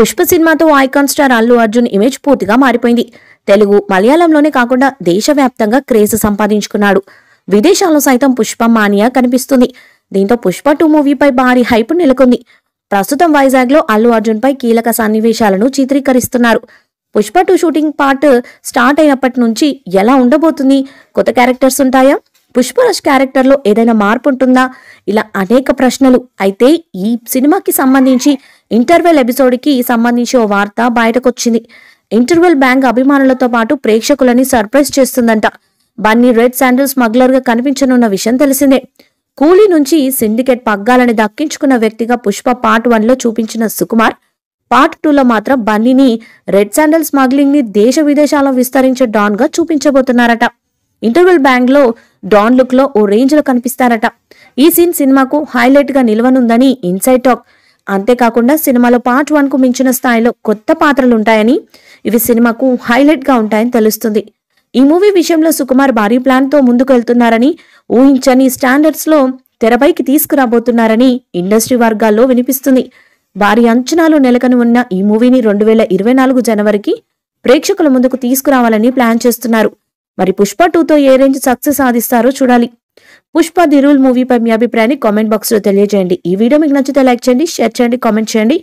పుష్ప సినిమాతో icon star Allu Arjun image పూర్తిగా మారిపోయింది తెలుగు మలయాళంలోనే కాకుండా దేశవ్యాప్తంగా క్రేజ్ సంపాదించుకున్నాడు విదేశాల్లో సైతం పుష్ప మానియా కనిపిస్తుంది దీంతో పుష్ప టూ మూవీపై భారీ హైప్ నెలకొంది ప్రస్తుతం వైజాగ్లో అల్లు అర్జున్పై కీలక సన్నివేశాలను చిత్రీకరిస్తున్నారు Pushpa two shooting part start అయినప్పటి నుంచి ఎలా ఉండబోతుంది కొత్త క్యారెక్టర్స్ ఉంటాయా పుష్పరాజ్ క్యారెక్టర్లో ఏదైనా మార్పు ఉంటుందా ఇలా అనేక ప్రశ్నలు అయితే ఈ సినిమాకి సంబంధించి ఇంటర్వెల్ ఎపిసోడ్కి సంబంధించి ఓ వార్త బయటకొచ్చింది ఇంటర్వెల్ బ్యాంక్ అభిమానులతో పాటు ప్రేక్షకులని సర్ప్రైజ్ చేస్తుందంట బన్నీ రెడ్ శాండిల్ స్మగ్లర్గా కనిపించనున్న విషయం తెలిసిందే కూలీ నుంచి సిండికేట్ పగ్గాలని దక్కించుకున్న వ్యక్తిగా పుష్ప పార్ట్ వన్లో చూపించిన సుకుమార్ పార్ట్ టూలో మాత్రం బన్నీని రెడ్ శాండల్ స్మగ్లింగ్ ని దేశ విదేశాల్లో విస్తరించే డాన్ గా చూపించబోతున్నారట ఇంటర్వెల్ బ్యాంక్ లో డాన్ లుక్ లో ఓ రేంజ్ లో కనిపిస్తారట ఈ సీన్ సినిమాకు హైలైట్ గా నిలవనుందని ఇన్సైడ్ టాక్ అంతేకాకుండా సినిమాలో పార్ట్ వన్ కు మించిన స్థాయిలో కొత్త పాత్రలు ఉంటాయని ఇవి సినిమాకు హైలైట్ గా ఉంటాయని తెలుస్తుంది ఈ మూవీ విషయంలో సుకుమార్ భారీ ప్లాన్ తో ముందుకెళ్తున్నారని ఊహించని స్టాండర్డ్స్ లో తెరపైకి తీసుకురాబోతున్నారని ఇండస్ట్రీ వర్గాల్లో వినిపిస్తుంది భారీ అంచనాలు నెలకొని ఉన్న ఈ మూవీని రెండు వేల ఇరవై నాలుగు జనవరికి ప్రేక్షకుల ముందుకు తీసుకురావాలని ప్లాన్ చేస్తున్నారు మరి పుష్ప టూతో ఏ రేంజ్ సక్సెస్ సాధిస్తారో చూడాలి పుష్ప ది రూల్ మూవీపై మీ అభిప్రాయాన్ని కామెంట్ బాక్స్ లో తెలియజేయండి ఈ వీడియో మీకు నచ్చితే లైక్ చేయండి షేర్ చేయండి కామెంట్ చేయండి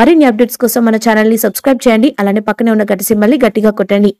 మరిన్ని అప్డేట్స్ కోసం మన ఛానల్ని సబ్స్క్రైబ్ చేయండి అలానే పక్కనే ఉన్న గట్టి సిమ్మల్ని గట్టిగా కొట్టండి